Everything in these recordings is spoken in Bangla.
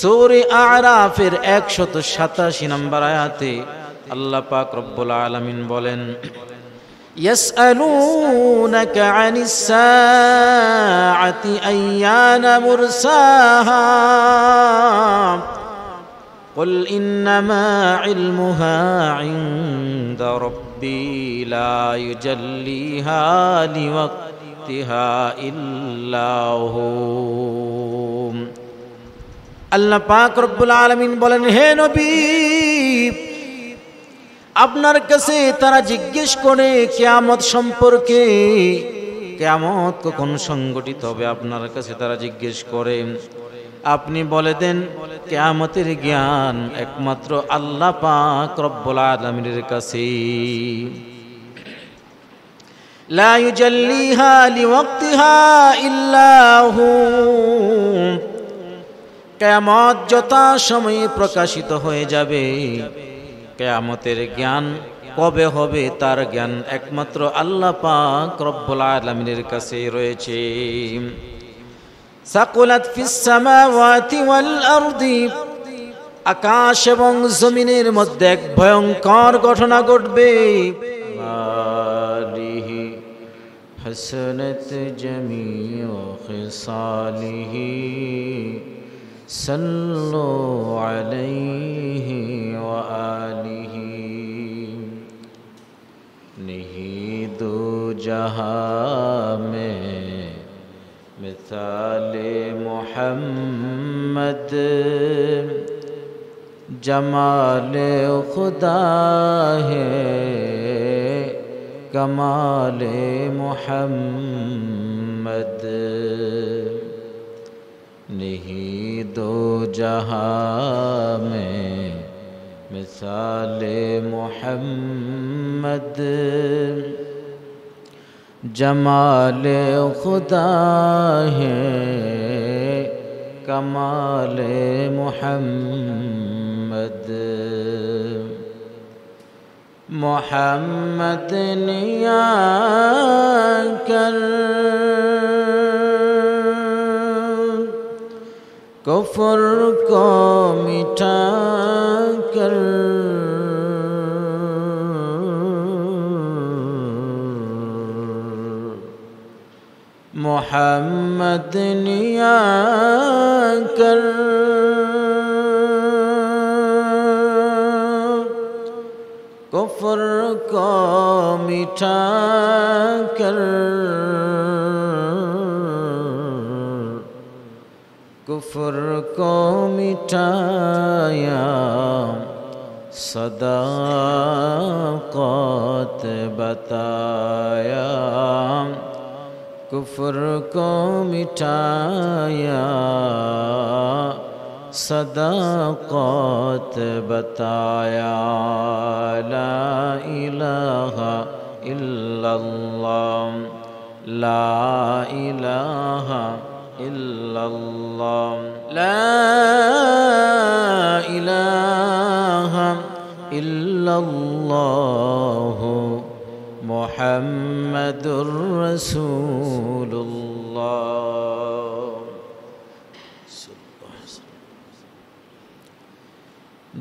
সৌরি আরাফের একশত সাতাশি নম্বর আয়াতে আল্লাহ পাক রব্বুল আলমিন বলেন يسألونك عن الساعة أيان مرساها قل إنما علمها عند ربي لا يجليها لوقتها إلا هو আল্লাহ পাক রব্বুল আলমিন বলেন হে নবী আপনার কাছে তারা জিজ্ঞেস করে কেয়ামত সম্পর্কে কেয়ামত কখন সংগঠিত হবে আপনার কাছে তারা জিজ্ঞেস করে আপনি বলে দেন কেয়ামতের জ্ঞান একমাত্র আল্লাহ পাক রব্বুল আলমিনের কাছে লা ইউজাল্লিহা লিওয়াক্তিহা ইল্লাহু কেয়ামত যথা সময়ে প্রকাশিত হয়ে যাবে কেয়ামতের জ্ঞান কবে হবে তার জ্ঞান একমাত্র আল্লাহ পাক রব্বুল আলমিনের কাছে রয়েছে সাকুলাত ফিস সামাওয়াতি ওয়াল আরদি আকাশ এবং জমিনের মধ্যে এক ভয়ঙ্কর ঘটনা ঘটবে حسنت جميع খিসালিহি صلوا عليه وآله نہیں دو میں مثال محمد جمال خدا ہے کمال محمد نہیں دو جہاں میں مثال محمد جمال خدا ہے کمال محمد محمد نیا کر کفر کو مٹا کر محمد نیا کر کفر کو مٹا کر کفر کو مٹایا صداقت بتایا کفر کو مٹایا صداقت بتایا لا الہ الا اللہ لا الہ الا اللہ لا إله إلا الله محمد رسول الله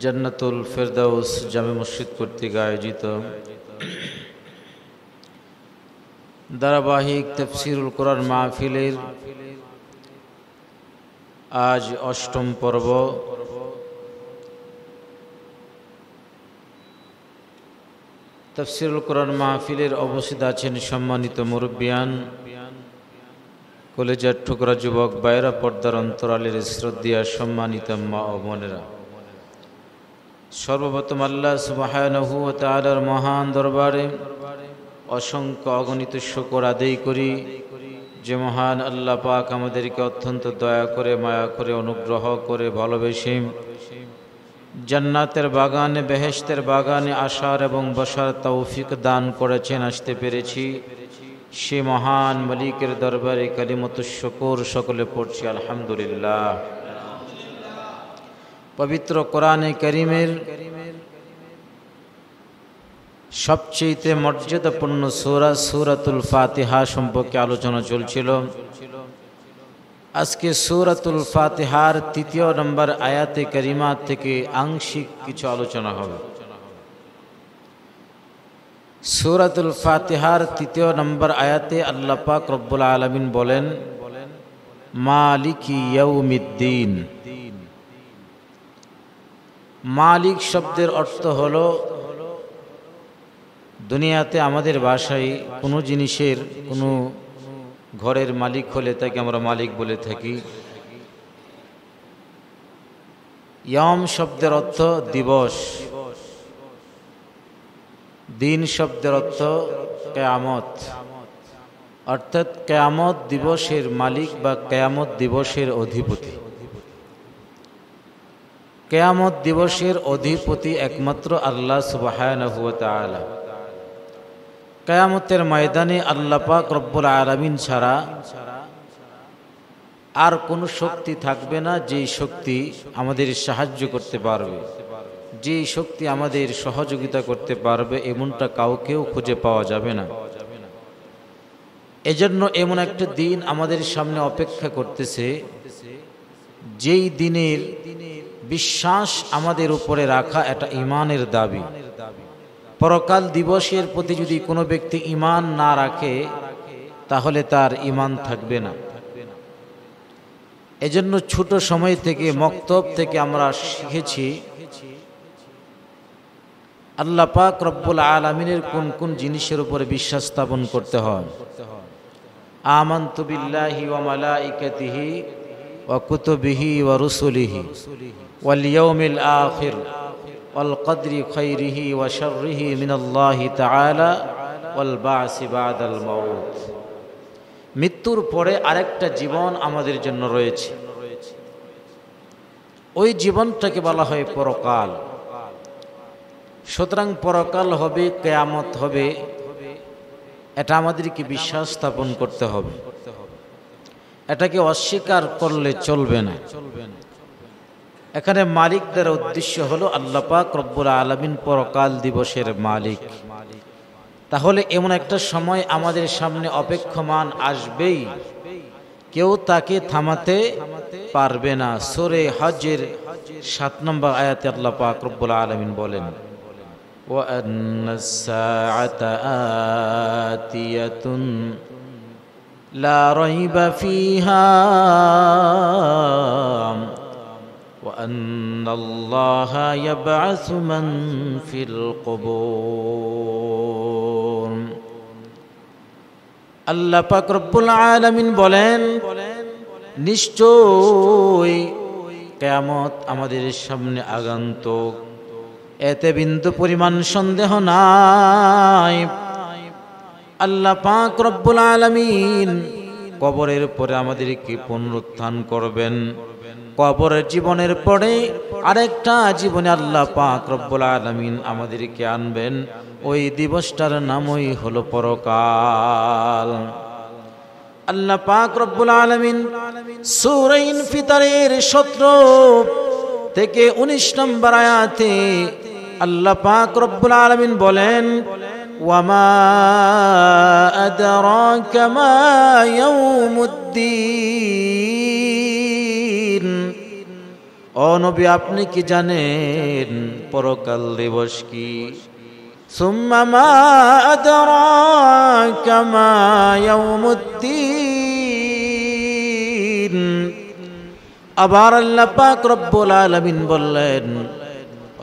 جنة الفردوس جامع مسجد قرطي تفسير القرآن তাফসীরুল في ليل আজ অষ্টম পর্ব তফসিরুল কোরআন মাহফিলের অবস্থিত আছেন সম্মানিত মুরব্বিয়ান কলেজের ঠুকরা যুবক বাইরা পর্দার অন্তরালের শ্রদ্ধিয়া সম্মানিত মা ও বোনেরা সর্বপ্রথম আল্লাহ সুবাহানহু তালার মহান দরবারে অসংখ্য অগণিত শকর আদেই করি যে মহান আল্লাহ পাক আমাদেরকে অত্যন্ত দয়া করে মায়া করে অনুগ্রহ করে ভালোবেসে জান্নাতের বাগানে বেহেস্তের বাগানে আসার এবং বসার তৌফিক দান করেছেন আসতে পেরেছি সে মহান মালিকের দরবারে কালিমত শকুর সকলে পড়ছি আলহামদুলিল্লাহ পবিত্র কোরআনে করিমের সবচেয়েতে মর্যাদাপূর্ণ সুরা সুরাতুল ফাতিহা সম্পর্কে আলোচনা চলছিল আজকে সুরাতুল ফাতিহার তৃতীয় নম্বর আয়াতে করিমা থেকে আংশিক কিছু আলোচনা হবে সুরাতুল ফাতিহার তৃতীয় নম্বর আয়াতে আল্লাহ পাক রব্বুল আলমিন বলেন মালিক ইয়ৌমিদ্দিন মালিক শব্দের অর্থ হলো দুনিয়াতে আমাদের বাসায় কোনো জিনিসের কোনো ঘরের মালিক হলে তাকে আমরা মালিক বলে থাকি ইয়ম শব্দের অর্থ দিবস দিন শব্দের অর্থ কেয়ামত অর্থাৎ কেয়ামত দিবসের মালিক বা কেয়ামত দিবসের অধিপতি কেয়ামত দিবসের অধিপতি একমাত্র আল্লাহ সুবাহ কেয়ামতের ময়দানে আল্লাপাক রব্বুল আলমিন ছাড়া আর কোনো শক্তি থাকবে না যেই শক্তি আমাদের সাহায্য করতে পারবে যেই শক্তি আমাদের সহযোগিতা করতে পারবে এমনটা কাউকেও খুঁজে পাওয়া যাবে না এজন্য এমন একটা দিন আমাদের সামনে অপেক্ষা করতেছে যেই দিনের বিশ্বাস আমাদের উপরে রাখা এটা ইমানের দাবি পরকাল দিবসের প্রতি যদি কোনো ব্যক্তি ইমান না রাখে তাহলে তার ইমান থাকবে না এজন্য ছোট সময় থেকে মক্তব থেকে আমরা শিখেছি আল্লাহ পাক রব্বুল আলমিনের কোন কোন জিনিসের উপরে বিশ্বাস স্থাপন করতে হয় والقدر خيره وشره من الله تعالى والبعث بعد الموت মৃত্যুর পরে আরেকটা জীবন আমাদের জন্য রয়েছে ওই জীবনটাকে বলা হয় পরকাল সুতরাং পরকাল হবে কেয়ামত হবে এটা আমাদেরকে বিশ্বাস স্থাপন করতে হবে এটাকে অস্বীকার করলে চলবে না চলবে না এখানে মালিকদের উদ্দেশ্য হলো আল্লাপাক রব্বুল আলমিন পরকাল দিবসের মালিক তাহলে এমন একটা সময় আমাদের সামনে অপেক্ষমান আসবেই কেউ তাকে থামাতে পারবে না সোরে হজের সাত নম্বর আয়াতে আল্লাহ পাক রব্বুল আলমিন বলেন لا ريب فيها وأن الله يبعث من في القبور আল্লাহ পাক রব্বুল আলামিন বলেন নিশ্চয় কেয়ামত আমাদের সামনে আগন্তক এতে বিন্দু পরিমাণ সন্দেহ নাই আল্লাহ পাক রব্বুল আলামিন কবরের পরে আমাদেরকে পুনরুত্থান করবেন কবরের জীবনের পরে আরেকটা জীবনে আল্লাহ পাক রব্বুল আলমিন আমাদেরকে আনবেন ওই দিবসটার নামই হলো পরকাল আল্লাহ পাক রব্বুল আলমিন সুরাইন ফিতারের সত্র থেকে উনিশ নম্বর আয়াতে আল্লাহ পাক রব্বুল আলমিন বলেন ওয়ামা আদরাকা মা ইয়াউমুদ্দিন অনবী আপনি কি জানেন পরকাল দিবস কি আবার আল্লাহ পাক রব্বুল আলমিন বললেন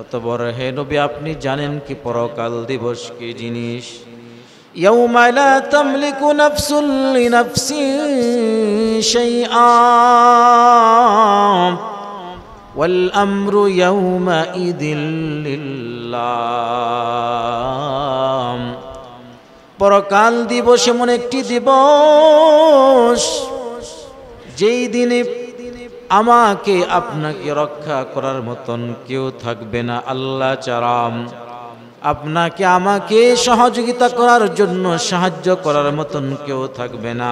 অত বড় হে নবী আপনি জানেন কি পরকাল দিবস কি জিনিস يوم لا تملك نفس والأمر يومئذ لله পরকাল দিবস এমন একটি দিবস যেই দিনে আমাকে আপনাকে রক্ষা করার মতন কেউ থাকবে না আল্লাহ চারাম আপনাকে আমাকে সহযোগিতা করার জন্য সাহায্য করার মতন কেউ থাকবে না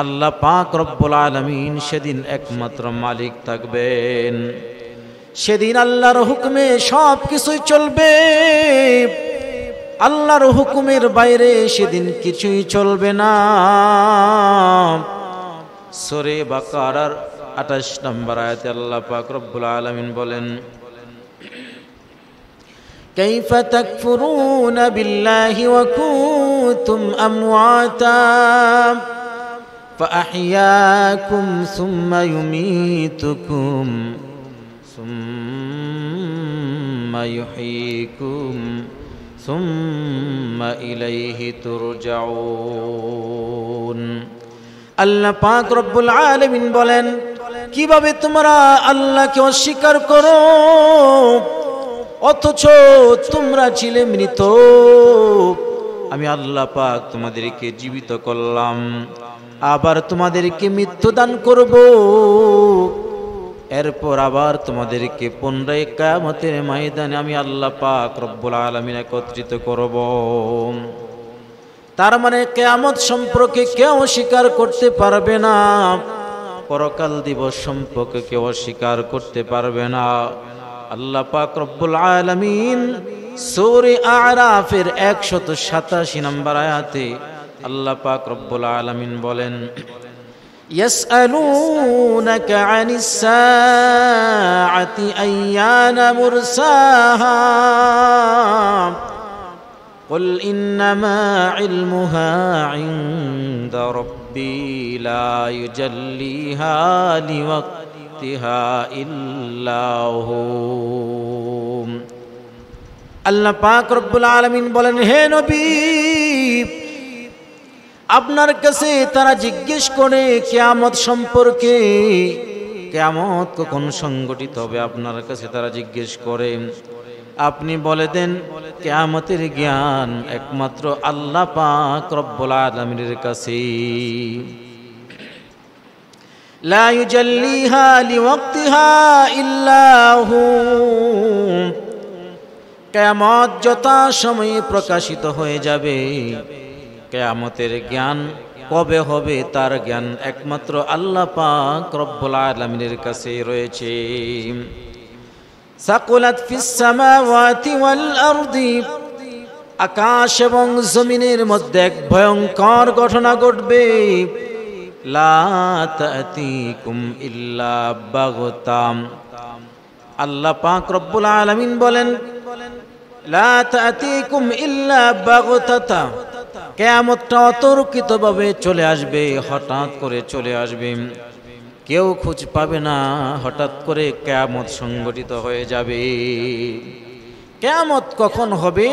আল্লাহ পাক রব্বুল আলমিন সেদিন একমাত্র মালিক থাকবেন সেদিন আল্লাহর হুকুমে সব কিছুই চলবে আল্লাহর হুকুমের বাইরে সেদিন কিছুই চলবে না সরে বাকারার আঠাশ নম্বর আয়াতে আল্লাহ পাক রব্বুল আলমিন বলেন كيف تكفرون بالله وكنتم أمواتا فأحياكم ثم يميتكم ثم يحييكم ثم إليه ترجعون আল্লাহ পাক রব্বুল আলমিন বলেন কিভাবে তোমরা আল্লাহকে অস্বীকার করো অথচ তোমরা ছিলে মৃত আমি আল্লাহ পাক তোমাদেরকে জীবিত করলাম আবার তোমাদেরকে মৃত্যুদান করব এরপর আবার তোমাদেরকে পুনরায় কামতের ময়দানে আমি আল্লাহ পাক রব্বুল আলমিন একত্রিত করব তার মানে কেয়ামত সম্পর্কে কেউ অস্বীকার করতে পারবে না পরকাল দিবস সম্পর্কে কেউ অস্বীকার করতে পারবে না আল্লাহ পাক রব্বুল আলমিন সৌরে আরাফের একশত সাতাশি নম্বর আয়াতে আল্লাহ পাক রব্বুল العالمين বলেন يسألونك عن الساعة أيان مرساها قل إنما علمها عند ربي لا يجليها لوقتها إلا هو الله پاک رب العالمين بولن হে নবী আপনার কাছে তারা জিজ্ঞেস করে কেয়ামত সম্পর্কে কেয়ামত কখন সংগঠিত হবে আপনার কাছে তারা জিজ্ঞেস করে আপনি বলে দেন কেয়ামতের জ্ঞান একমাত্র আল্লাহ পাক রব্বুল আলমীর কাছে লা ইউজাল্লিহা লিওয়াক্তিহা ইল্লাহু কেয়ামত যথা সময়ে প্রকাশিত হয়ে যাবে কেয়ামতের জ্ঞান কবে হবে তার জ্ঞান একমাত্র আল্লাহ পাক রব্বুল আলমিনের কাছে রয়েছে সাকুলাত ফিস সামাওয়াতি ওয়াল আরদি আকাশ এবং জমিনের মধ্যে এক ভয়ঙ্কর ঘটনা ঘটবে আল্লাহ পাক রব্বুল আলামিন বলেন লা তাতিকুম ইল্লা বাগতাতা কেয়ামতটা অতর্কিতভাবে চলে আসবে হঠাৎ করে চলে আসবে কেউ খোঁজ পাবে না হঠাৎ করে কেয়ামত সংগঠিত হয়ে যাবে কেয়ামত কখন হবে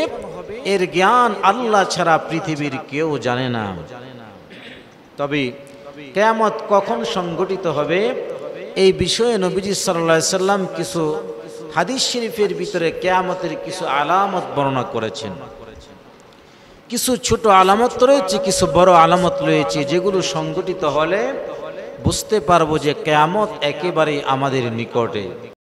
এর জ্ঞান আল্লাহ ছাড়া পৃথিবীর কেউ জানে না তবে কেয়ামত কখন সংগঠিত হবে এই বিষয়ে নবীজি সাল্লা সাল্লাম কিছু হাদিস শরীফের ভিতরে কেয়ামতের কিছু আলামত বর্ণনা করেছেন কিছু ছোট আলামত রয়েছে কিছু বড় আলামত রয়েছে যেগুলো সংগঠিত হলে বুঝতে পারবো যে কেয়ামত একেবারেই আমাদের নিকটে